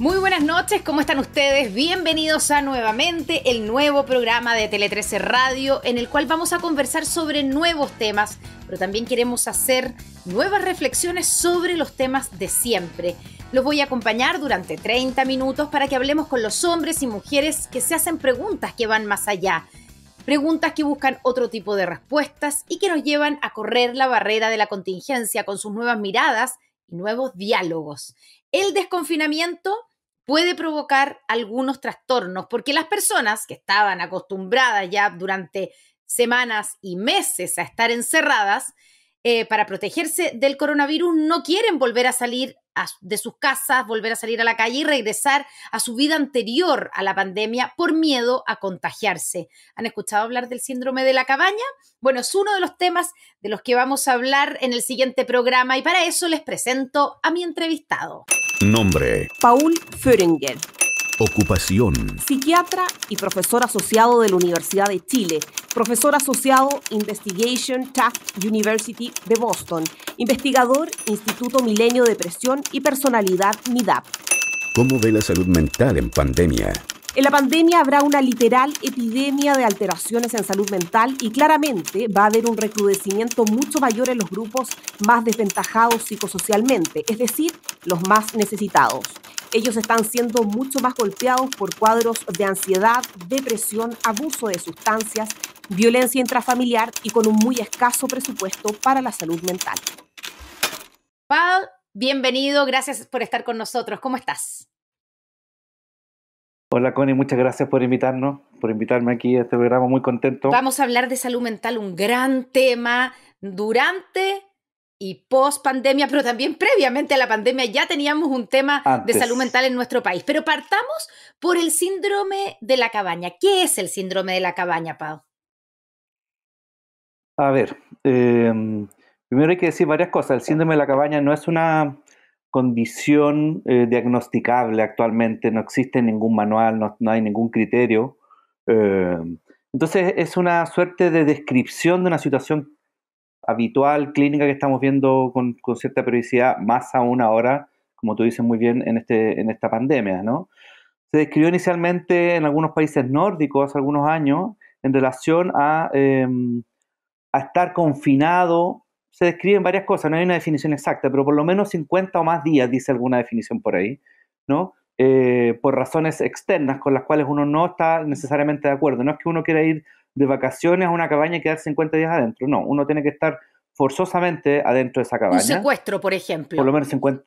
Muy buenas noches, ¿cómo están ustedes? Bienvenidos a nuevamente el nuevo programa de Tele 13 Radio, en el cual vamos a conversar sobre nuevos temas, pero también queremos hacer nuevas reflexiones sobre los temas de siempre. Los voy a acompañar durante 30 minutos para que hablemos con los hombres y mujeres que se hacen preguntas que van más allá. Preguntas que buscan otro tipo de respuestas y que nos llevan a correr la barrera de la contingencia con sus nuevas miradas y nuevos diálogos. El desconfinamiento puede provocar algunos trastornos, porque las personas que estaban acostumbradas ya durante semanas y meses a estar encerradas eh, para protegerse del coronavirus no quieren volver a salir de sus casas, volver a salir a la calle y regresar a su vida anterior a la pandemia por miedo a contagiarse. ¿Han escuchado hablar del síndrome de la cabaña? Bueno, es uno de los temas de los que vamos a hablar en el siguiente programa y para eso les presento a mi entrevistado. Nombre. Paul Föhringer. Ocupación. Psiquiatra y profesor asociado de la Universidad de Chile. Profesor asociado Investigation Taft University de Boston. Investigador Instituto Milenio de Depresión y Personalidad MIDAP. ¿Cómo ve la salud mental en pandemia? En la pandemia habrá una literal epidemia de alteraciones en salud mental y claramente va a haber un recrudecimiento mucho mayor en los grupos más desventajados psicosocialmente, es decir, los más necesitados. Ellos están siendo mucho más golpeados por cuadros de ansiedad, depresión, abuso de sustancias, violencia intrafamiliar y con un muy escaso presupuesto para la salud mental. Bienvenido, gracias por estar con nosotros. ¿Cómo estás? Hola Connie, muchas gracias por invitarnos, por invitarme aquí a este programa, muy contento. Vamos a hablar de salud mental, un gran tema durante y post pandemia, pero también previamente a la pandemia ya teníamos un tema de salud mental en nuestro país. Pero partamos por el síndrome de la cabaña. ¿Qué es el síndrome de la cabaña, Pau? A ver, em, primero hay que decir varias cosas. El síndrome de la cabaña no es una condición eh, diagnosticable actualmente, no existe ningún manual, no, hay ningún criterio. Eh, entonces es una suerte de descripción de una situación habitual, clínica que estamos viendo con, cierta periodicidad, más aún ahora, como tú dices muy bien, en, este, en esta pandemia. Se describió inicialmente en algunos países nórdicos hace algunos años en relación a, em, a estar confinado se describen varias cosas, no hay una definición exacta, pero por lo menos 50 o más días, dice alguna definición por ahí, ¿no? Eh, por razones externas con las cuales uno no está necesariamente de acuerdo. No es que uno quiera ir de vacaciones a una cabaña y quedar 50 días adentro, no, uno tiene que estar forzosamente adentro de esa cabaña. Un secuestro, por ejemplo. Por lo menos 50,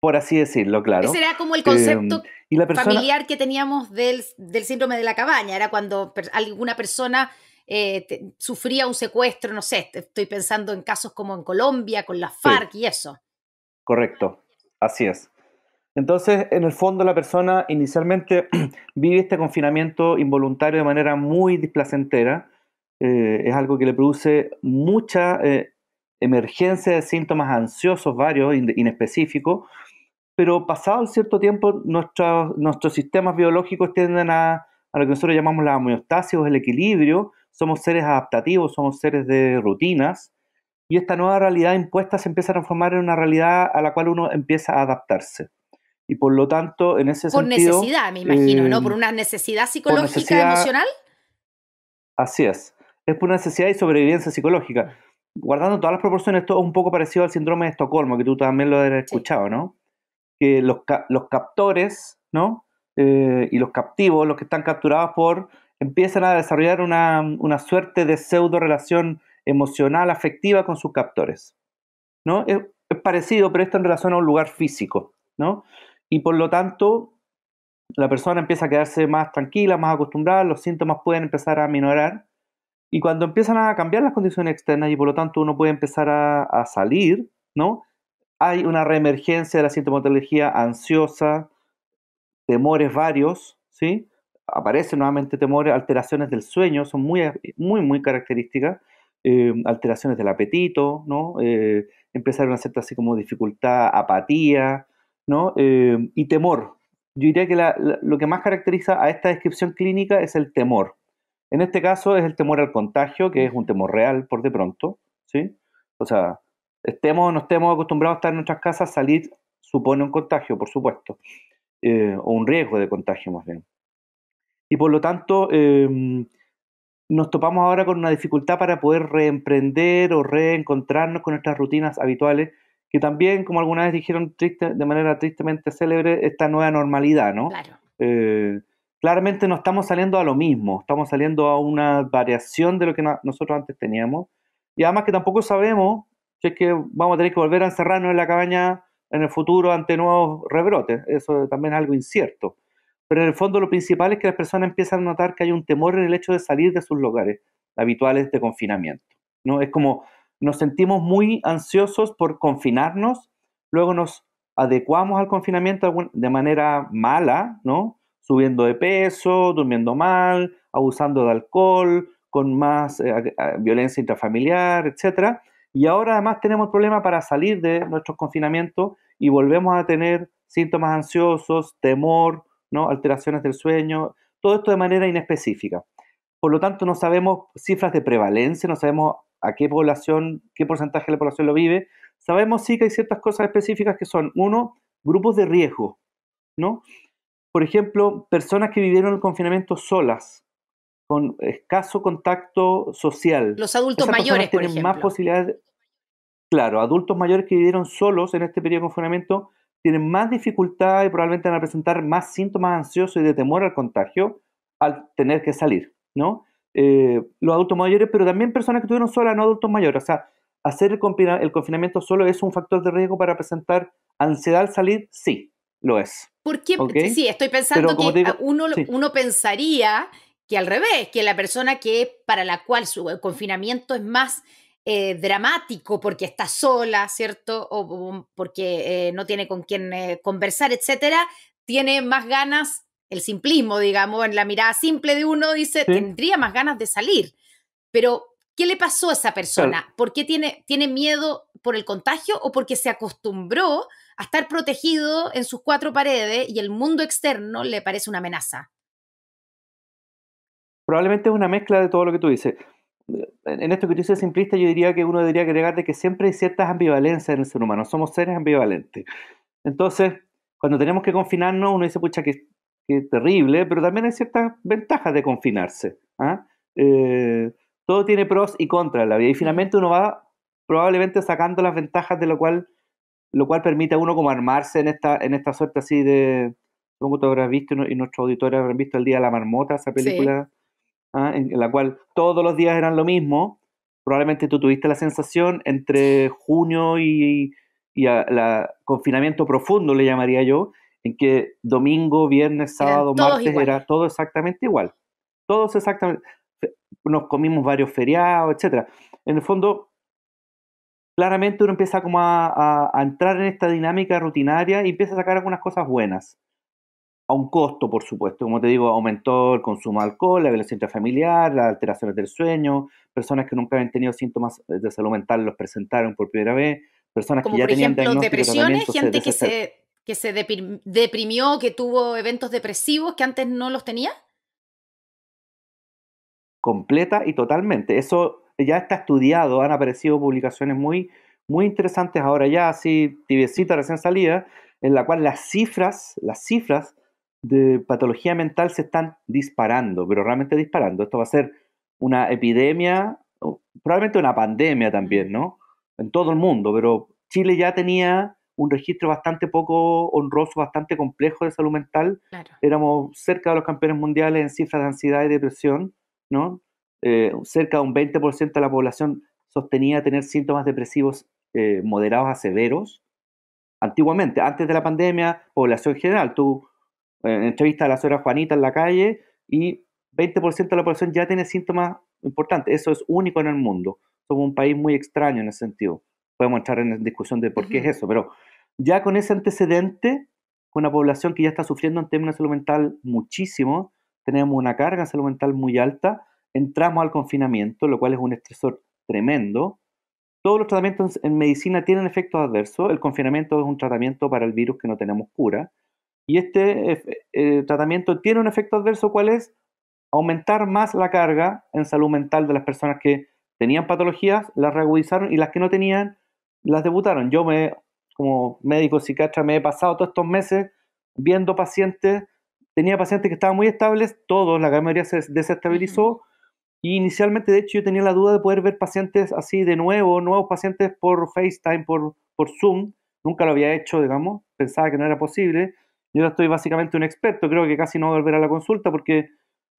por así decirlo, claro. Ese era como el concepto eh, y la familiar que teníamos del, síndrome de la cabaña, era cuando alguna persona eh, sufría un secuestro, no sé, estoy pensando en casos como en Colombia, con las FARC y eso. Correcto, así es. Entonces, en el fondo, la persona inicialmente vive este confinamiento involuntario de manera muy displacentera. Eh, es algo que le produce mucha eh, emergencia de síntomas ansiosos, varios, in inespecíficos. Pero pasado cierto tiempo, nuestros, sistemas biológicos tienden a, a, lo que nosotros llamamos la homeostasis o el equilibrio, somos seres adaptativos, somos seres de rutinas, y esta nueva realidad impuesta se empieza a transformar en una realidad a la cual uno empieza a adaptarse. Y por lo tanto, en ese sentido... Por necesidad, me imagino, ¿no? Por eh, una necesidad psicológica, emocional. Así es. Es por una necesidad y sobrevivencia psicológica. Guardando todas las proporciones, esto es un poco parecido al síndrome de Estocolmo, que tú también lo has escuchado, ¿no? Que los, captores, ¿no? Eh, y los captivos, los que están capturados por empiezan a desarrollar una, una suerte de pseudo relación emocional, afectiva con sus captores. ¿no? Es, parecido, pero esto en relación a un lugar físico. ¿no? Y por lo tanto, la persona empieza a quedarse más tranquila, más acostumbrada, los síntomas pueden empezar a minorar. Y cuando empiezan a cambiar las condiciones externas y por lo tanto uno puede empezar a, a salir, ¿no? Hay una reemergencia de la sintomatología ansiosa, temores varios, ¿sí? aparecen nuevamente temores, alteraciones del sueño, son muy, muy, muy características, eh, alteraciones del apetito, ¿no? Eh, empezaron a cierta así como dificultad, apatía, ¿no? Eh, y temor. Yo diría que lo que más caracteriza a esta descripción clínica es el temor. En este caso es el temor al contagio, que es un temor real por de pronto, ¿sí? O sea, estemos o no estemos acostumbrados a estar en nuestras casas, salir supone un contagio, por supuesto, eh, o un riesgo de contagio más bien. Y por lo tanto, em, nos topamos ahora con una dificultad para poder reemprender o reencontrarnos con nuestras rutinas habituales, que también, como alguna vez dijeron triste, de manera tristemente célebre, esta nueva normalidad, ¿no? Eh, claramente no estamos saliendo a lo mismo, estamos saliendo a una variación de lo que nosotros antes teníamos. Y además que tampoco sabemos si es que vamos a tener que volver a encerrarnos en la cabaña en el futuro ante nuevos rebrotes. Eso también es algo incierto. Pero en el fondo lo principal es que las personas empiezan a notar que hay un temor en el hecho de salir de sus lugares habituales de confinamiento. ¿no? Es como nos sentimos muy ansiosos por confinarnos, luego nos adecuamos al confinamiento de manera mala, ¿no? subiendo de peso, durmiendo mal, abusando de alcohol, con más eh, violencia intrafamiliar, etc. Y ahora además tenemos problemas para salir de nuestros confinamientos y volvemos a tener síntomas ansiosos, temor, ¿no? alteraciones del sueño, todo esto de manera inespecífica. Por lo tanto, no sabemos cifras de prevalencia, no sabemos a qué población, qué porcentaje de la población lo vive. Sabemos sí que hay ciertas cosas específicas que son, uno, grupos de riesgo, ¿no? Por ejemplo, personas que vivieron el confinamiento solas, con escaso contacto social. Los adultos mayores, tienen por ejemplo. más posibilidades. Claro, adultos mayores que vivieron solos en este periodo de confinamiento tienen más dificultad y probablemente van a presentar más síntomas ansiosos y de temor al contagio al tener que salir, ¿no? Eh, los adultos mayores, pero también personas que estuvieron solas, no adultos mayores. O sea, hacer el, confinamiento solo es un factor de riesgo para presentar ansiedad al salir, sí, lo es. ¿Por qué? Sí, estoy pensando que uno, uno pensaría que al revés, que la persona que para la cual su confinamiento es más eh, dramático porque está sola, ¿cierto? O, porque eh, no tiene con quién eh, conversar, etcétera, tiene más ganas, el simplismo, digamos, en la mirada simple de uno, dice, tendría más ganas de salir. Pero, ¿qué le pasó a esa persona? ¿Por qué tiene, tiene miedo por el contagio o porque se acostumbró a estar protegido en sus cuatro paredes y el mundo externo le parece una amenaza? Probablemente es una mezcla de todo lo que tú dices en esto que tú dices simplista, yo diría que uno debería agregar de que siempre hay ciertas ambivalencias en el ser humano, somos seres ambivalentes. Entonces, cuando tenemos que confinarnos, uno dice, pucha, que, terrible, pero también hay ciertas ventajas de confinarse. ¿ah? Eh, todo tiene pros y contras en la vida, y finalmente uno va probablemente sacando las ventajas de lo cual, lo cual permite a uno como armarse en esta, en esta suerte así de, supongo que tú habrás visto y nuestros auditores habrán visto El Día de la Marmota, esa película ¿ah? en la cual todos los días eran lo mismo, probablemente tú tuviste la sensación entre junio y, el confinamiento profundo, le llamaría yo, en que domingo, viernes, sábado, martes era todo exactamente igual. Todos exactamente. Nos comimos varios feriados, etc. En el fondo, claramente uno empieza como a, entrar en esta dinámica rutinaria y empieza a sacar algunas cosas buenas a un costo, por supuesto. Como te digo, aumentó el consumo de alcohol, la violencia intrafamiliar, las alteraciones del sueño, personas que nunca habían tenido síntomas de salud mental los presentaron por primera vez, personas que ya tenían depresiones, gente que se, que se deprimió, que tuvo eventos depresivos que antes no los tenía. Completa y totalmente. Eso ya está estudiado, han aparecido publicaciones muy, muy interesantes ahora ya, así tibiecita recién salida, en la cual las cifras, las cifras de patología mental se están disparando, pero realmente disparando. Esto va a ser una epidemia, probablemente una pandemia también, mm. ¿no? En todo el mundo, pero Chile ya tenía un registro bastante poco honroso, bastante complejo de salud mental. Éramos cerca de los campeones mundiales en cifras de ansiedad y depresión, ¿no? Eh, cerca de un 20% de la población sostenía tener síntomas depresivos eh, moderados a severos. Antiguamente, antes de la pandemia, población general, tú eh, entrevista a la señora Juanita en la calle y 20% de la población ya tiene síntomas importantes. Eso es único en el mundo. Somos un país muy extraño en ese sentido. Podemos entrar en discusión de por qué es eso, pero ya con ese antecedente, con una población que ya está sufriendo en términos de salud mental muchísimo, tenemos una carga salud mental muy alta, entramos al confinamiento, lo cual es un estresor tremendo. Todos los tratamientos en medicina tienen efectos adversos. El confinamiento es un tratamiento para el virus que no tenemos cura. Y este eh, tratamiento tiene un efecto adverso, ¿cuál es? Aumentar más la carga en salud mental de las personas que tenían patologías, las reagudizaron y las que no tenían, las debutaron. Yo me, como médico psiquiatra, me he pasado todos estos meses viendo pacientes, tenía pacientes que estaban muy estables, todos, la gran mayoría se desestabilizó. Y inicialmente, de hecho, yo tenía la duda de poder ver pacientes así de nuevo, nuevos pacientes por FaceTime, por, por Zoom. Nunca lo había hecho, digamos, pensaba que no era posible yo estoy básicamente un experto, creo que casi no volveré a la consulta porque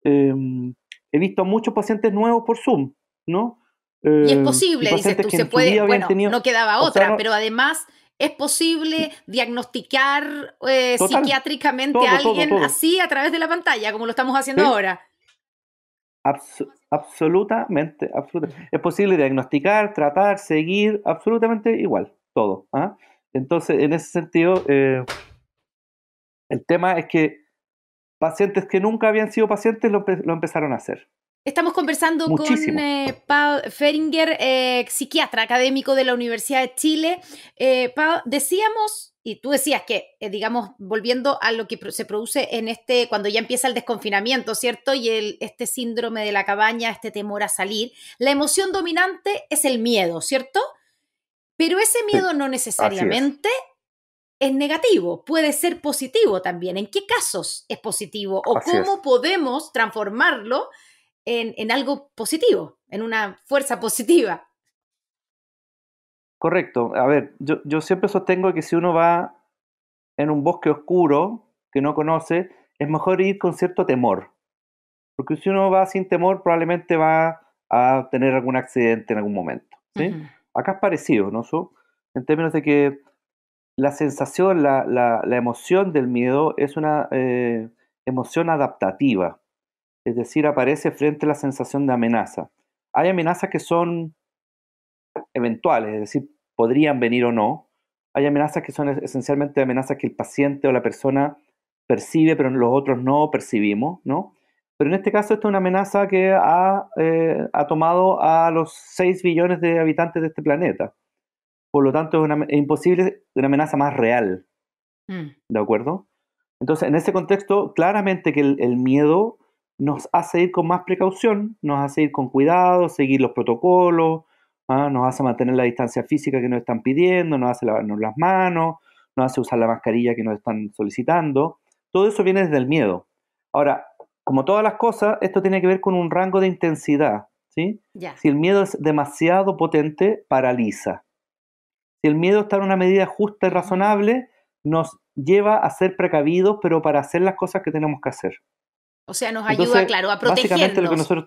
em, he visto muchos pacientes nuevos por Zoom, ¿no? y es em, posible, dices tú, se puede, bueno, no quedaba otra, pero además es posible diagnosticar eh, psiquiátricamente a alguien así a través de la pantalla, como lo estamos haciendo ahora. absolutamente, Es posible diagnosticar, tratar, seguir, absolutamente igual, todo. ¿ah? Entonces, en ese sentido, eh, el tema es que pacientes que nunca habían sido pacientes lo, empezaron a hacer. Estamos conversando con eh, Paul Feringer, eh, psiquiatra académico de la Universidad de Chile. Eh, Pau, decíamos, y tú decías que, digamos, volviendo a lo que se produce en este, cuando ya empieza el desconfinamiento, ¿cierto? Y este síndrome de la cabaña, este temor a salir, la emoción dominante es el miedo, ¿cierto? Pero ese miedo no necesariamente es negativo, puede ser positivo también. ¿En qué casos es positivo o cómo podemos transformarlo en, algo positivo, en una fuerza positiva? Correcto. A ver, yo, siempre sostengo que si uno va en un bosque oscuro que no conoce, es mejor ir con cierto temor. Porque si uno va sin temor, probablemente va a tener algún accidente en algún momento. ¿sí? Acá es parecido, ¿no? en términos de que la sensación, la, la, emoción del miedo es una eh, emoción adaptativa, es decir, aparece frente a la sensación de amenaza. Hay amenazas que son eventuales, es decir, podrían venir o no. Hay amenazas que son esencialmente amenazas que el paciente o la persona percibe, pero los otros no percibimos, ¿no? Pero en este caso esta es una amenaza que ha, eh, ha tomado a los 6 billones de habitantes de este planeta por lo tanto es, una, imposible una amenaza más real. Mm. ¿De acuerdo? Entonces, en ese contexto, claramente que el, miedo nos hace ir con más precaución, nos hace ir con cuidado, seguir los protocolos, ¿ah? nos hace mantener la distancia física que nos están pidiendo, nos hace lavarnos las manos, nos hace usar la mascarilla que nos están solicitando. Todo eso viene desde el miedo. Ahora, como todas las cosas, esto tiene que ver con un rango de intensidad. ¿sí? Si el miedo es demasiado potente, paraliza. Si el miedo está en una medida justa y razonable, nos lleva a ser precavidos, pero para hacer las cosas que tenemos que hacer. O sea, nos ayuda, claro, a protegernos.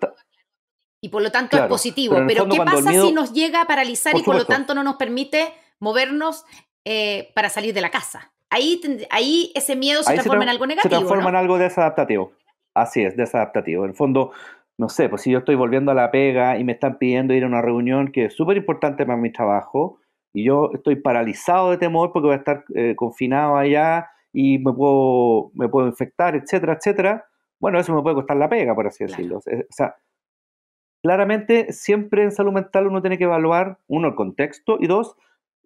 y por lo tanto es positivo. Pero, ¿qué pasa si nos llega a paralizar y por lo tanto no nos permite movernos eh, para salir de la casa? Ahí, ahí ese miedo se transforma en algo negativo. Se transforma en algo desadaptativo. Así es, desadaptativo. En el fondo, no sé, pues si yo estoy volviendo a la pega y me están pidiendo ir a una reunión que es súper importante para mi trabajo, y yo estoy paralizado de temor porque voy a estar eh, confinado allá y me puedo, me puedo infectar, etcétera, etcétera. Bueno, eso me puede costar la pega, por así decirlo. O sea, claramente siempre en salud mental uno tiene que evaluar, uno, el contexto y dos,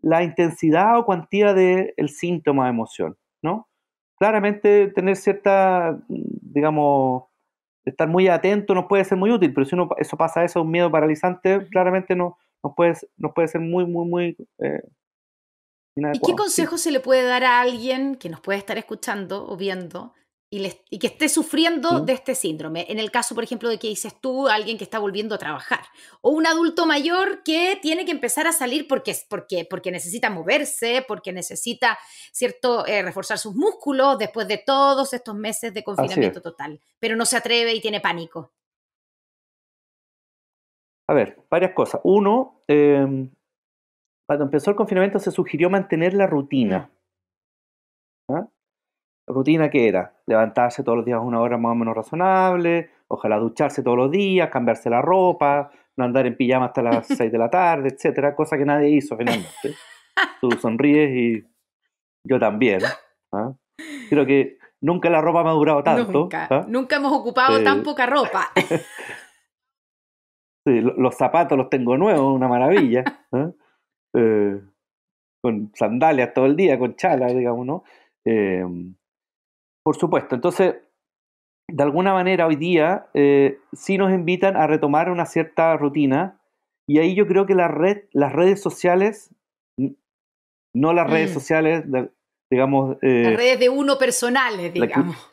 la intensidad o cuantía del síntoma de emoción, ¿no? Claramente tener cierta, digamos, estar muy atento no puede ser muy útil, pero si uno, eso pasa eso, un miedo paralizante, claramente no, no puede, puede ser muy, muy, muy... Eh, ¿Y qué consejo se le puede dar a alguien que nos puede estar escuchando o viendo y, que esté sufriendo de este síndrome? En el caso, por ejemplo, de que dices tú, alguien que está volviendo a trabajar, o un adulto mayor que tiene que empezar a salir porque, porque, porque necesita moverse, porque necesita, ¿cierto?, eh, reforzar sus músculos después de todos estos meses de confinamiento total, pero no se atreve y tiene pánico. A ver, varias cosas. Uno, em, cuando empezó el confinamiento se sugirió mantener la rutina. ¿Ah? rutina que era levantarse todos los días una hora más o menos razonable, ojalá ducharse todos los días, cambiarse la ropa, no andar en pijama hasta las seis de la tarde, etcétera, cosa que nadie hizo finalmente. Tú sonríes y yo también. ¿ah? Creo que nunca la ropa me ha durado tanto. Nunca, ¿ah? hemos ocupado tan poca ropa. los zapatos los tengo nuevos, una maravilla. ¿eh? Eh, con sandalias todo el día, con chala, digamos, ¿no? Em, por supuesto, entonces, de alguna manera hoy día eh, sí nos invitan a retomar una cierta rutina y ahí yo creo que las redes sociales, no las redes mm. sociales, digamos... las redes de uno personales, digamos.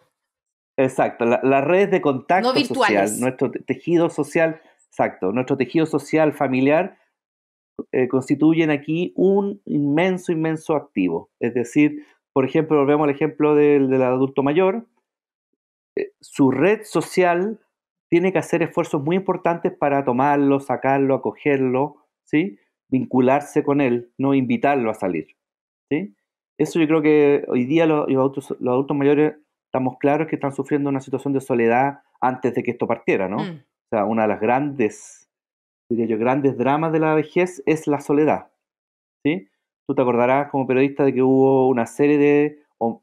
exacto, las redes de contacto no virtuales. social, nuestro tejido social Exacto, nuestro tejido social, familiar, eh, constituyen aquí un inmenso, inmenso activo. Es decir, por ejemplo, volvemos al ejemplo del, adulto mayor, eh, su red social tiene que hacer esfuerzos muy importantes para tomarlo, sacarlo, acogerlo, ¿sí? vincularse con él, no invitarlo a salir. ¿sí? Eso yo creo que hoy día los, adultos, mayores estamos claros que están sufriendo una situación de soledad antes de que esto partiera, ¿no? Mm sea, una de las grandes, diría yo, grandes dramas de la vejez es la soledad. ¿sí? Tú te acordarás como periodista de que hubo una serie de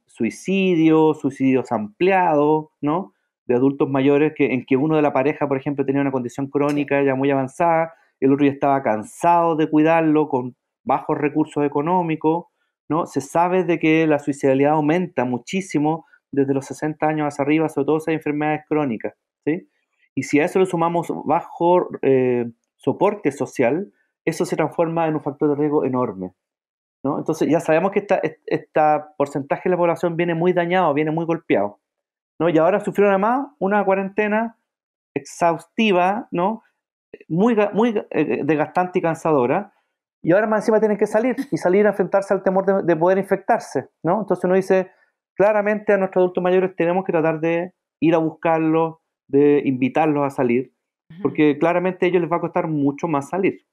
suicidios, suicidios ampliados, ¿no? De adultos mayores que, en que uno de la pareja, por ejemplo, tenía una condición crónica ya muy avanzada, el otro ya estaba cansado de cuidarlo con bajos recursos económicos, ¿no? Se sabe de que la suicidalidad aumenta muchísimo desde los 60 años hacia arriba, sobre todo esas enfermedades crónicas, ¿sí? Y si a eso le sumamos bajo eh, soporte social, eso se transforma en un factor de riesgo enorme. Entonces ya sabemos que este esta porcentaje de la población viene muy dañado, viene muy golpeado. ¿no? Y ahora sufrieron además una cuarentena exhaustiva, ¿no? muy, muy eh, desgastante y cansadora. Y ahora más encima tienen que salir y salir a enfrentarse al temor de, poder infectarse. ¿no? Entonces uno dice, claramente a nuestros adultos mayores tenemos que tratar de ir a buscarlos, de invitarlos a salir, porque claramente a ellos les va a costar mucho más salir.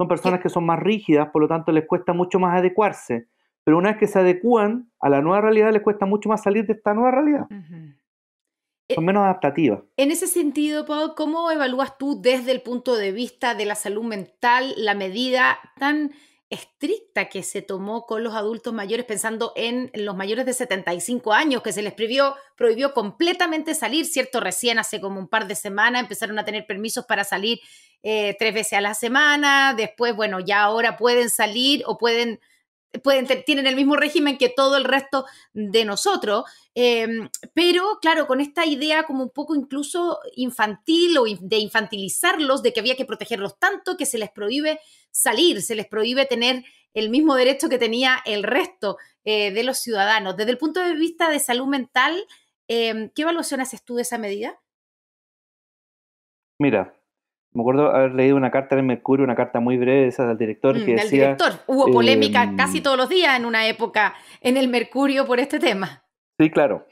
Son personas que son más rígidas, por lo tanto les cuesta mucho más adecuarse, pero una vez que se adecúan a la nueva realidad les cuesta mucho más salir de esta nueva realidad. Son eh, menos adaptativas. En ese sentido, Paul, ¿cómo evalúas tú desde el punto de vista de la salud mental la medida tan estricta que se tomó con los adultos mayores, pensando en los mayores de 75 años, que se les prohibió, prohibió completamente salir, ¿cierto? Recién hace como un par de semanas empezaron a tener permisos para salir eh, tres veces a la semana, después, bueno, ya ahora pueden salir o pueden pueden tienen el mismo régimen que todo el resto de nosotros, em, pero claro, con esta idea como un poco incluso infantil o de infantilizarlos, de que había que protegerlos tanto que se les prohíbe salir, se les prohíbe tener el mismo derecho que tenía el resto eh, de los ciudadanos. Desde el punto de vista de salud mental, em, ¿qué evaluación haces tú de esa medida? Mira, me acuerdo haber leído una carta en el Mercurio, una carta muy breve esa del director mm, que del director. Hubo polémica em, casi todos los días en una época en el Mercurio por este tema. Sí, claro.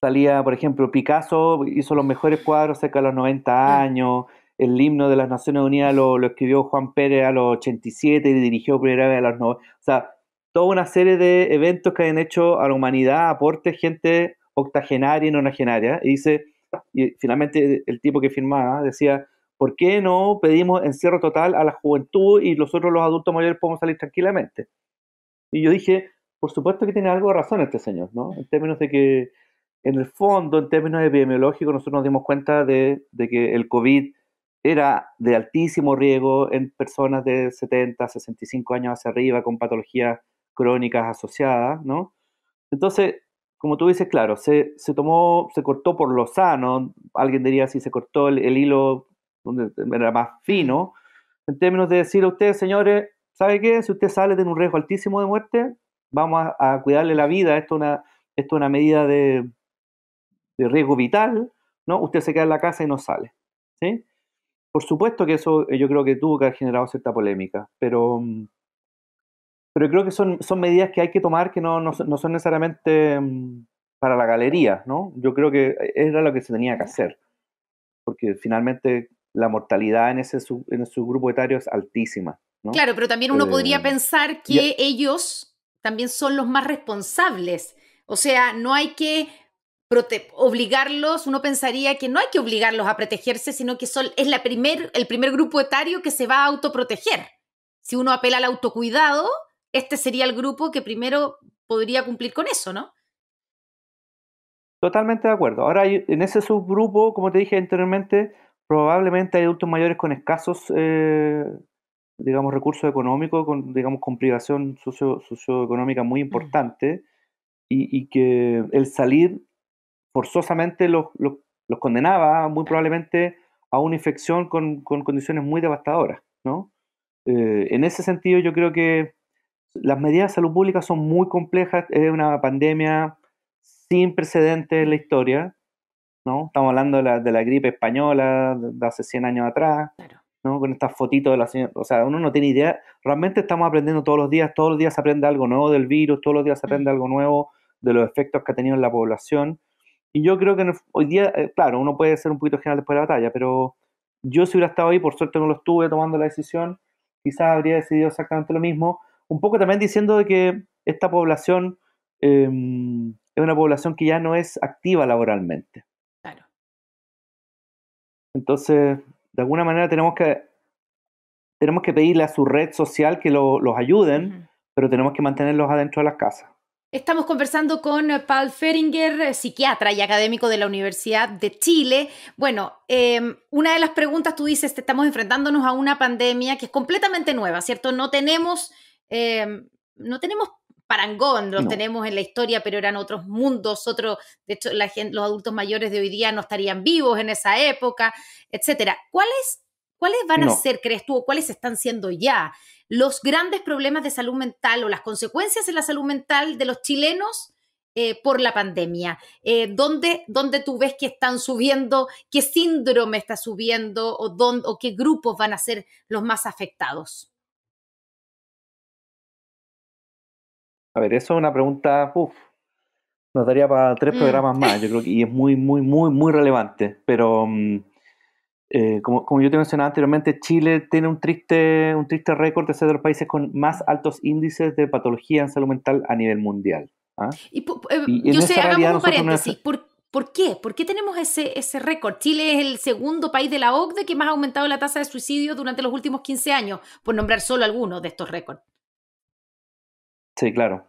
Salía, por ejemplo, Picasso hizo los mejores cuadros cerca de los 90 ah. años. El himno de las Naciones Unidas lo, escribió Juan Pérez a los 87 y dirigió primera vez a los 90. O sea, toda una serie de eventos que han hecho a la humanidad, aportes, gente octogenaria y nonagenaria. Y dice, y finalmente el tipo que firmaba decía, ¿por qué no pedimos encierro total a la juventud y nosotros los adultos mayores podemos salir tranquilamente? Y yo dije, por supuesto que tiene algo de razón este señor, ¿no? En términos de que, en el fondo, en términos epidemiológicos, nosotros nos dimos cuenta de, de que el COVID era de altísimo riesgo en personas de 70, 65 años hacia arriba, con patologías crónicas asociadas, ¿no? Entonces, como tú dices, claro, se, tomó, se cortó por lo sano, alguien diría si se cortó el, hilo donde era más fino, en términos de decir a ustedes, señores, ¿sabe qué? Si usted sale de un riesgo altísimo de muerte, vamos a, cuidarle la vida, esto es una, una medida de, riesgo vital, ¿no? Usted se queda en la casa y no sale, Por supuesto que eso eh, yo creo que tuvo que haber generado cierta polémica, pero... Mm, pero creo que son, son medidas que hay que tomar que no, no, son necesariamente mm, para la galería, ¿no? Yo creo que era lo que se tenía que hacer, porque finalmente la mortalidad en ese, subgrupo en grupo etario es altísima. ¿no? Claro, pero también uno eh, podría pensar que ellos también son los más responsables. O sea, no hay que obligarlos, uno pensaría que no hay que obligarlos a protegerse, sino que son, es la primer, el primer grupo etario que se va a autoproteger. Si uno apela al autocuidado, este sería el grupo que primero podría cumplir con eso, ¿no? Totalmente de acuerdo. Ahora, en ese subgrupo, como te dije anteriormente, probablemente hay adultos mayores con escasos, eh, digamos, recursos económicos, con, digamos, complicación socioeconómica muy importante, y, que el salir forzosamente los, condenaba muy probablemente a una infección con, condiciones muy devastadoras, ¿no? Eh, en ese sentido, yo creo que las medidas de salud pública son muy complejas, es una pandemia sin precedentes en la historia, ¿no? Estamos hablando de la, gripe española de, hace 100 años atrás, Con estas fotitos de la señora, o sea, uno no tiene idea, realmente estamos aprendiendo todos los días, todos los días se aprende algo nuevo del virus, todos los días se aprende mm. algo nuevo de los efectos que ha tenido en la población. Y yo creo que hoy día, eh, claro, uno puede ser un poquito general después de la batalla, pero yo si hubiera estado ahí, por suerte no lo estuve tomando la decisión, quizás habría decidido exactamente lo mismo, un poco también diciendo que esta población em, es una población que ya no es activa laboralmente. Claro. Entonces, de alguna manera tenemos que, tenemos que pedirle a su red social que los ayuden, pero tenemos que mantenerlos adentro de las casas. Estamos conversando con Paul Feringer, psiquiatra y académico de la Universidad de Chile. Bueno, em, una de las preguntas, tú dices, estamos enfrentándonos a una pandemia que es completamente nueva, ¿cierto? No tenemos Em, no tenemos parangón, los tenemos en la historia, pero eran otros mundos, otros, de hecho, la gente, los adultos mayores de hoy día no estarían vivos en esa época, etcétera. ¿Cuáles, cuáles van a ser, crees tú, o cuáles están siendo ya los grandes problemas de salud mental o las consecuencias en la salud mental de los chilenos? Eh, por la pandemia? Eh, ¿dónde, ¿dónde, tú ves que están subiendo? ¿Qué síndrome está subiendo? ¿O, dónde, ¿O qué grupos van a ser los más afectados? A ver, eso es una pregunta, uff, nos daría para tres mm. programas más, yo creo que y es muy, muy, muy, muy relevante. Pero mm, eh, como, yo te mencionaba anteriormente, Chile tiene un triste, un triste récord de ser de los países con más altos índices de patología en salud mental a nivel mundial. ¿ah? Eh, yo sé, hagamos un paréntesis. ¿Por, qué? ¿Por qué tenemos ese, ese récord? Chile es el segundo país de la OCDE que más ha aumentado la tasa de suicidio durante los últimos 15 años, por nombrar solo algunos de estos récords. Sí, claro.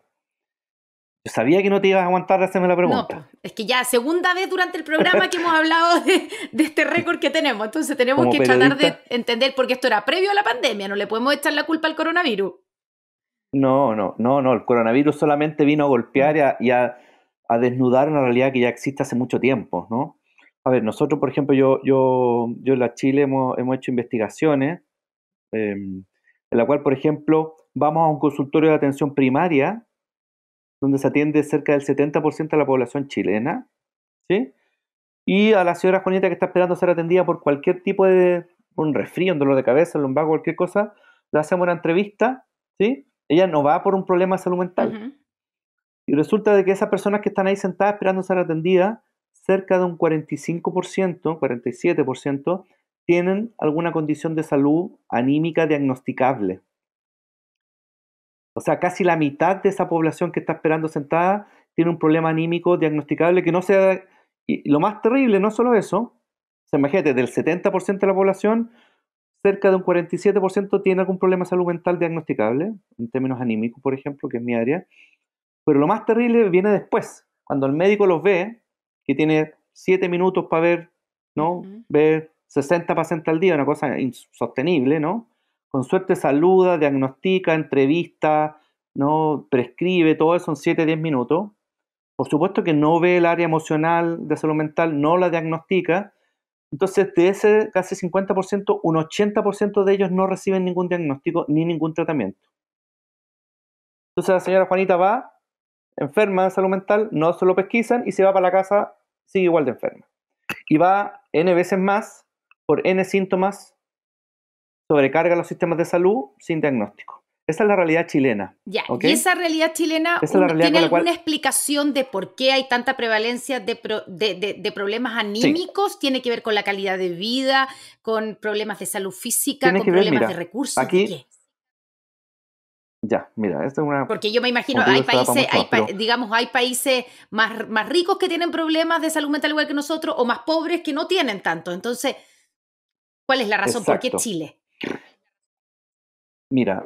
Yo sabía que no te ibas a aguantar de hacerme la pregunta. No, es que ya, segunda vez durante el programa que hemos hablado de, este récord que tenemos. Entonces tenemos que tratar de entender, porque esto era previo a la pandemia, no le podemos echar la culpa al coronavirus. No, no, no, no. El coronavirus solamente vino a golpear y a, a, desnudar una realidad que ya existe hace mucho tiempo, ¿no? A ver, nosotros, por ejemplo, yo, yo, yo en la Chile hemos, hemos hecho investigaciones. Em, la cual, por ejemplo, vamos a un consultorio de atención primaria, donde se atiende cerca del 70% de la población chilena, ¿sí? Y a la señora Juanita que está esperando ser atendida por cualquier tipo de, un resfrío, un dolor de cabeza, un lumbago, cualquier cosa, le hacemos una entrevista, ¿sí? Ella no va por un problema de salud mental. Y resulta de que esas personas que están ahí sentadas esperando ser atendidas, cerca de un 45%, 47%, tienen alguna condición de salud anímica diagnosticable. O sea, casi la mitad de esa población que está esperando sentada tiene un problema anímico diagnosticable que no sea... Y lo más terrible, no solo eso, se imagínate, del 70% de la población, cerca de un 47% tiene algún problema de salud mental diagnosticable, en términos anímicos, por ejemplo, que es mi área. Pero lo más terrible viene después, cuando el médico los ve, que tiene 7 minutos para ver, ¿no? Ver 60 pacientes al día, una cosa insostenible, ¿no? Con suerte saluda, diagnostica, entrevista, ¿no? Prescribe, todo eso en 7, 10 minutos. Por supuesto que no ve el área emocional de salud mental, no la diagnostica. Entonces, de ese casi 50%, un 80% de ellos no reciben ningún diagnóstico ni ningún tratamiento. Entonces, la señora Juanita va, enferma de salud mental, no se lo pesquisan y se va para la casa, sigue igual de enferma. Y va N veces más por N síntomas sobrecarga los sistemas de salud sin diagnóstico. Esa es la realidad chilena. Ya, y esa realidad chilena tiene alguna explicación de por qué hay tanta prevalencia de, problemas anímicos. Tiene que ver con la calidad de vida, con problemas de salud física, con problemas de recursos. Aquí, Ya, mira, esto es una. Porque yo me imagino, hay países, digamos, hay países más, más ricos que tienen problemas de salud mental igual que nosotros, o más pobres que no tienen tanto. Entonces, ¿Cuál es la razón? ¿Por qué Chile? Mira,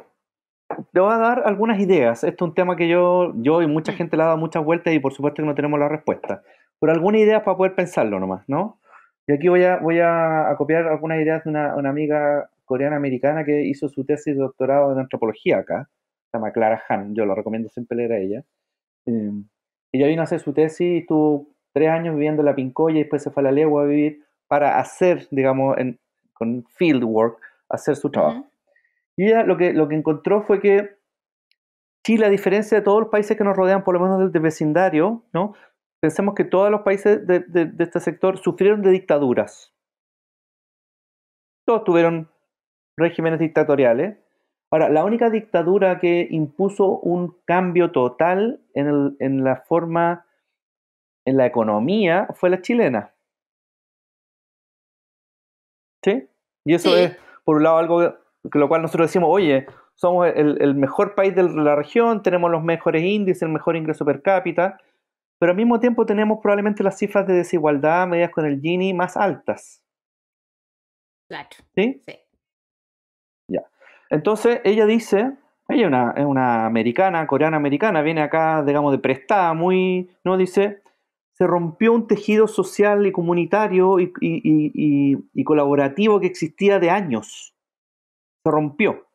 te voy a dar algunas ideas. Esto es un tema que yo, yo y mucha mm. gente le ha dado muchas vueltas y por supuesto que no tenemos la respuesta. Pero algunas ideas para poder pensarlo nomás, ¿no? Y aquí voy a, voy a, copiar algunas ideas de una, amiga coreana-americana que hizo su tesis de doctorado en antropología acá. Se llama Clara Han, yo la recomiendo siempre leer a ella. Y em, ella vino a hacer su tesis, y estuvo tres años viviendo en la Pincoya y después se fue a la Legua a vivir para hacer, digamos, en, con fieldwork, hacer su trabajo. Y ella lo que, lo que encontró fue que Chile, a diferencia de todos los países que nos rodean, por lo menos del, vecindario, ¿no? pensemos que todos los países de, de este sector sufrieron de dictaduras. Todos tuvieron regímenes dictatoriales. Ahora, la única dictadura que impuso un cambio total en, el, en, la forma, en la economía, fue la chilena. ¿Sí? Y eso es, por un lado, algo que lo cual nosotros decimos, oye, somos el, mejor país de la región, tenemos los mejores índices, el mejor ingreso per cápita, pero al mismo tiempo tenemos probablemente las cifras de desigualdad medidas con el Gini más altas. Claro. ¿Sí? Sí. Ya. Entonces, ella dice, ella una, es una americana, coreana americana, viene acá, digamos, de prestada, muy, no dice, se rompió un tejido social y comunitario y, colaborativo que existía de años. Se rompió.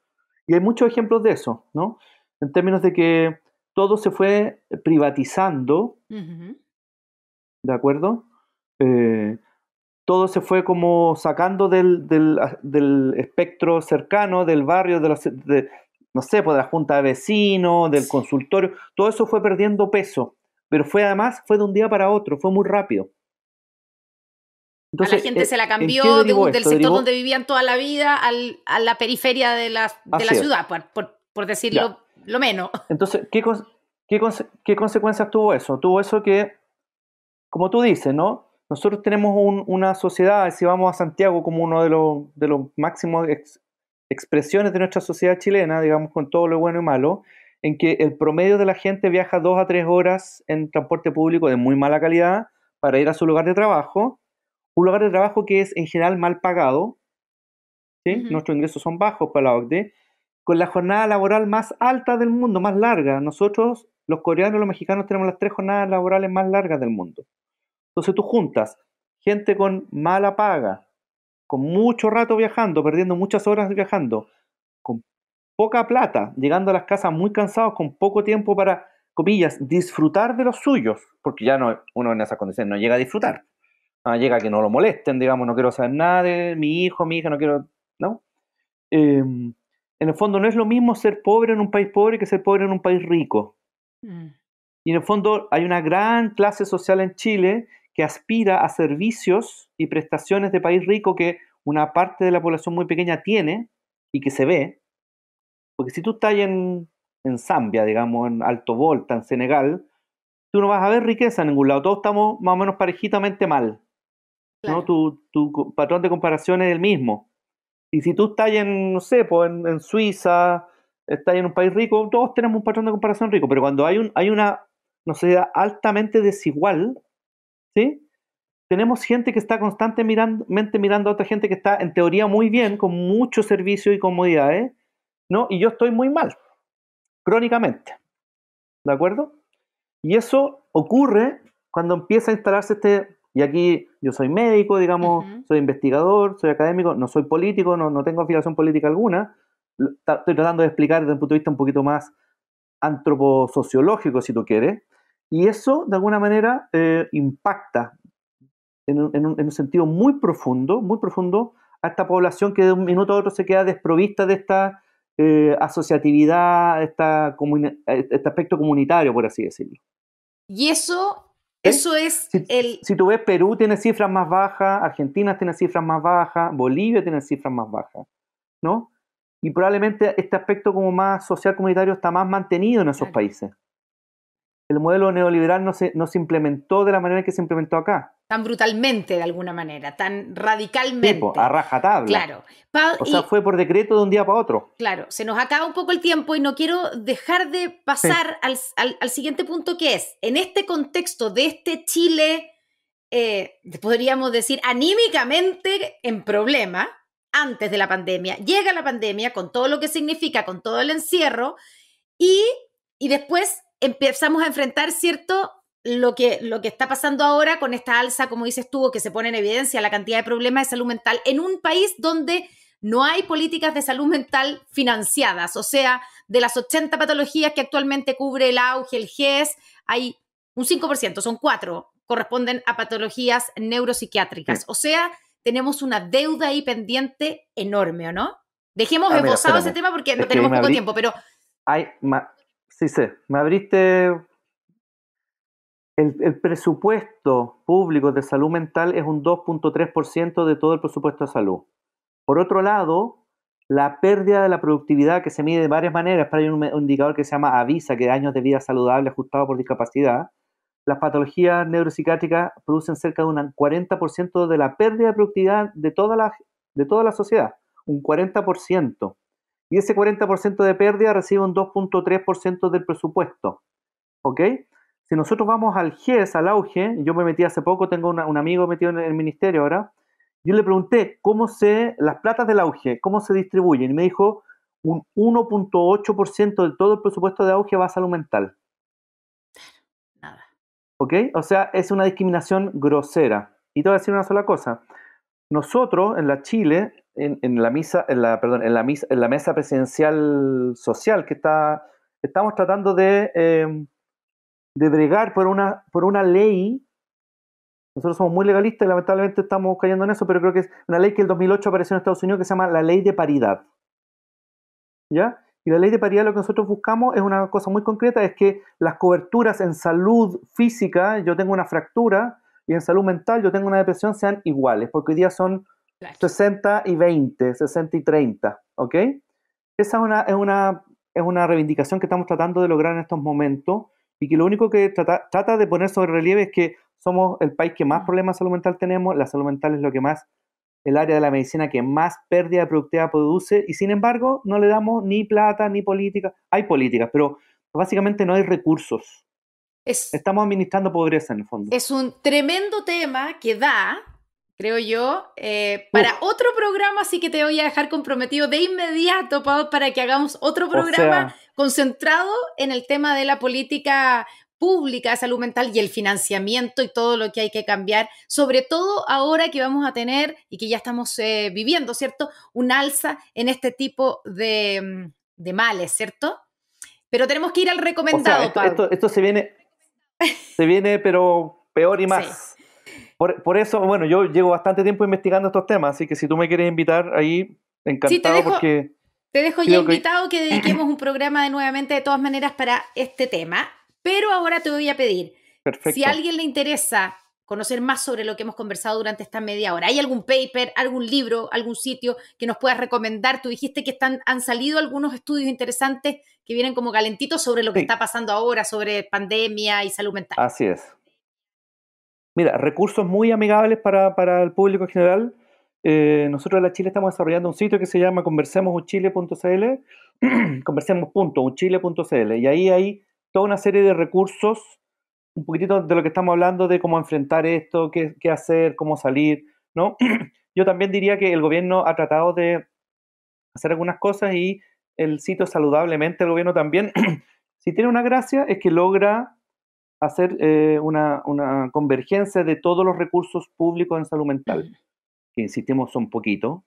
Y hay muchos ejemplos de eso, ¿no? En términos de que todo se fue privatizando, ¿de acuerdo? Eh, todo se fue como sacando del, del, ah, espectro cercano, del barrio, de, la, no sé, pues de la junta de vecinos, del consultorio. Todo eso fue perdiendo peso pero fue además, fue de un día para otro, fue muy rápido. a la gente eh, se la cambió del sector donde vivían toda la vida al, a la periferia de la, de la ciudad, por, por, decirlo lo menos. Entonces, ¿qué, qué, consecuencias tuvo eso? Tuvo eso que, como tú dices, ¿no? Nosotros tenemos una sociedad, si vamos a Santiago como uno de los, de los máximos expresiones de nuestra sociedad chilena, digamos, con todo lo bueno y malo, en que el promedio de la gente viaja dos a tres horas en transporte público de muy mala calidad para ir a su lugar de trabajo, un lugar de trabajo que es en general mal pagado, nuestros ingresos son bajos para la OCDE, con la jornada laboral más alta del mundo, más larga. Nosotros, los coreanos y los mexicanos, tenemos las tres jornadas laborales más largas del mundo. Entonces tú juntas gente con mala paga, con mucho rato viajando, perdiendo muchas horas viajando, poca plata, llegando a las casas muy cansados, con poco tiempo para, copillas, disfrutar de los suyos, porque ya no, uno en esas condiciones no llega a disfrutar, ah, llega a que no lo molesten, digamos, no quiero saber nada mi hijo, mi hija, no quiero, ¿no? Em, en el fondo no es lo mismo ser pobre en un país pobre que ser pobre en un país rico. Mm. Y en el fondo hay una gran clase social en Chile que aspira a servicios y prestaciones de país rico que una parte de la población muy pequeña tiene y que se ve, porque si tú estás en, en Zambia, digamos, en Alto Volta, en Senegal, tú no vas a ver riqueza en ningún lado. Todos estamos más o menos parejitamente mal. ¿no? Tu, patrón de comparación es el mismo. Y si tú estás en, no sé, pues en, Suiza, estás en un país rico, todos tenemos un patrón de comparación rico. Pero cuando hay, un, hay una, no sociedad altamente desigual, ¿sí? tenemos gente que está constantemente mirando, a otra gente que está en teoría muy bien, con mucho servicio y comodidades, ¿eh? ¿no? Y yo estoy muy mal, crónicamente, ¿de acuerdo? Y eso ocurre cuando empieza a instalarse este, y aquí yo soy médico, digamos, soy investigador, soy académico, no soy político, no, no tengo afiliación política alguna, estoy tratando de explicar desde un punto de vista un poquito más antroposociológico, si tú quieres, y eso de alguna manera eh, impacta en un, sentido muy profundo, muy profundo, a esta población que de un minuto a otro se queda desprovista de esta eh, asociatividad, este aspecto comunitario, por así decirlo. Y eso, eso es si, el... Si tú ves, Perú tiene cifras más bajas, Argentina tiene cifras más bajas, Bolivia tiene cifras más bajas, ¿no? Y probablemente este aspecto como más social comunitario está más mantenido en esos países el modelo neoliberal no se, no implementó de la manera que se implementó acá. Tan brutalmente, de alguna manera, tan radicalmente. Tipo, a rajatabla. Claro. o sea, fue por decreto de un día para otro. Claro, se nos acaba un poco el tiempo y no quiero dejar de pasar al, siguiente punto que es, en este contexto de este Chile, eh, podríamos decir, anímicamente en problema, antes de la pandemia, llega la pandemia con todo lo que significa, con todo el encierro, y, y después empezamos a enfrentar, ¿cierto? Lo que, lo que está pasando ahora con esta alza, como dices tú, que se pone en evidencia la cantidad de problemas de salud mental en un país donde no hay políticas de salud mental financiadas. O sea, de las 80 patologías que actualmente cubre el auge, el GES, hay un 5%, son cuatro, corresponden a patologías neuropsiquiátricas. O sea, tenemos una deuda ahí pendiente enorme, ¿o no? Dejemos ah, esbozado ese tema porque no tenemos poco tiempo, pero... Hay, Sí sé, me abriste... El, presupuesto público de salud mental es un 2.3% de todo el presupuesto de salud. Por otro lado, la pérdida de la productividad que se mide de varias maneras, para hay un, indicador que se llama AVISA, que es años de vida saludable ajustado por discapacidad. Las patologías neuropsiquiátricas producen cerca de un 40% de la pérdida de productividad de de toda la sociedad, un 40% y ese 40% de pérdida recibe un 2.3% del presupuesto. ¿Ok? Si nosotros vamos al GES, al auge, yo me metí hace poco, tengo un amigo metido en el ministerio ahora, yo le pregunté cómo se, las platas del auge, cómo se distribuyen, y me dijo un 1.8% de todo el presupuesto de auge va a salud mental. Nada. ¿Ok? O sea, es una discriminación grosera. Y te voy a decir una sola cosa. Nosotros en la Chile, en, la misa, en la, perdón, en la, mesa presidencial social que está, estamos tratando de, em, de bregar por una, por una ley. Nosotros somos muy legalistas y lamentablemente estamos cayendo en eso, pero creo que es una ley que el 2008 apareció en Estados Unidos que se llama la ley de paridad. ¿Ya? Y la ley de paridad lo que nosotros buscamos es una cosa muy concreta, es que las coberturas en salud física, yo tengo una fractura, y en salud mental yo tengo una depresión sean iguales, porque hoy día son 60 y 20, 60 y 30, ¿ok? Esa es una, es una, reivindicación que estamos tratando de lograr en estos momentos y que lo único que trata, de poner sobre relieve es que somos el país que más mm. problemas de salud mental tenemos, la salud mental es lo que más, el área de la medicina que más pérdida de productividad produce y sin embargo no le damos ni plata ni política, hay políticas, pero básicamente no hay recursos. Estamos administrando pobreza en el fondo. Es un tremendo tema que da, creo yo, eh, para otro programa, así que te voy a dejar comprometido de inmediato, para que hagamos otro programa concentrado en el tema de la política pública de salud mental y el financiamiento y todo lo que hay que cambiar, sobre todo ahora que vamos a tener y que ya estamos eh, viviendo, ¿cierto? Un alza en este tipo de, mm, males, ¿cierto? Pero tenemos que ir al recomendado, esto se viene se viene, pero peor y más. Por, eso, bueno, yo llevo bastante tiempo investigando estos temas, así que si tú me quieres invitar ahí, encantado sí, te dejo, Te dejo ya invitado que... dediquemos un programa de nuevamente de todas maneras para este tema, pero ahora te voy a pedir, si a alguien le interesa conocer más sobre lo que hemos conversado durante esta media hora. ¿Hay algún paper, algún libro, algún sitio que nos puedas recomendar? Tú dijiste que están, han salido algunos estudios interesantes que vienen como calentitos sobre lo que está pasando ahora, sobre pandemia y salud mental. Así es. Mira, recursos muy amigables para, para el público en general. Eh, nosotros en la Chile estamos desarrollando un sitio que se llama conversemosuchile.cl, conversemos.uchile.cl, y ahí hay toda una serie de recursos un poquitito de lo que estamos hablando, de cómo enfrentar esto, qué, hacer, cómo salir, ¿no? Yo también diría que el gobierno ha tratado de hacer algunas cosas y el cito saludablemente, el gobierno también, si tiene una gracia es que logra hacer eh, una, convergencia de todos los recursos públicos en salud mental, que insistimos son poquitos,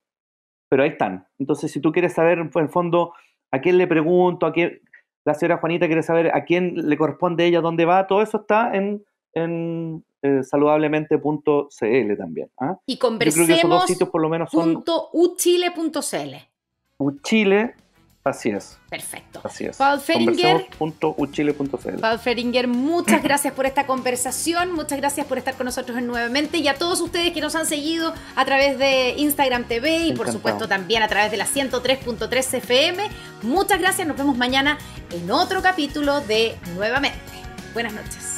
pero ahí están. Entonces, si tú quieres saber, en fondo, a quién le pregunto, a quién, la señora Juanita quiere saber a quién le corresponde ella, dónde va, todo eso está en, en eh, saludablemente.cl también. ¿ah? Y conversemos. uchile.cl. Así es. Perfecto. Así es. Paul Feringer. Paul Feringer, muchas gracias por esta conversación, muchas gracias por estar con nosotros nuevamente y a todos ustedes que nos han seguido a través de Instagram TV y por supuesto también a través de la 103.3 FM. Muchas gracias, nos vemos mañana en otro capítulo de Nuevamente. Buenas noches.